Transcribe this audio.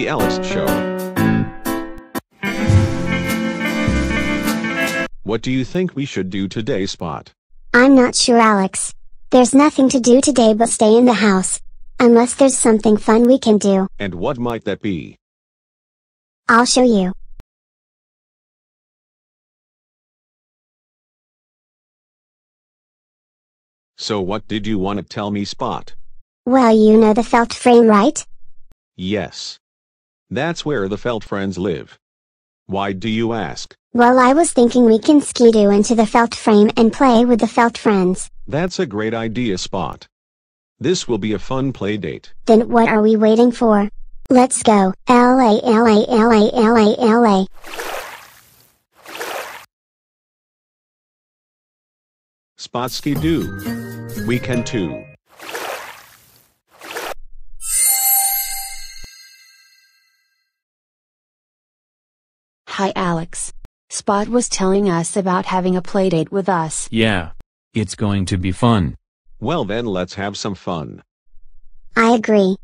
The Ellis Show. What do you think we should do today, Spot? I'm not sure, Alex. There's nothing to do today but stay in the house. Unless there's something fun we can do. And what might that be? I'll show you. So what did you want to tell me, Spot? Well, you know the felt frame, right? Yes. That's where the Felt Friends live. Why do you ask? Well, I was thinking we can skidoo into the felt frame and play with the felt friends. That's a great idea, Spot. This will be a fun play date. Then what are we waiting for? Let's go. LA, LA, LA, LA, LA. Spot skidoo. We can too. Hi Alex. Spot was telling us about having a playdate with us. Yeah. It's going to be fun. Well then let's have some fun. I agree.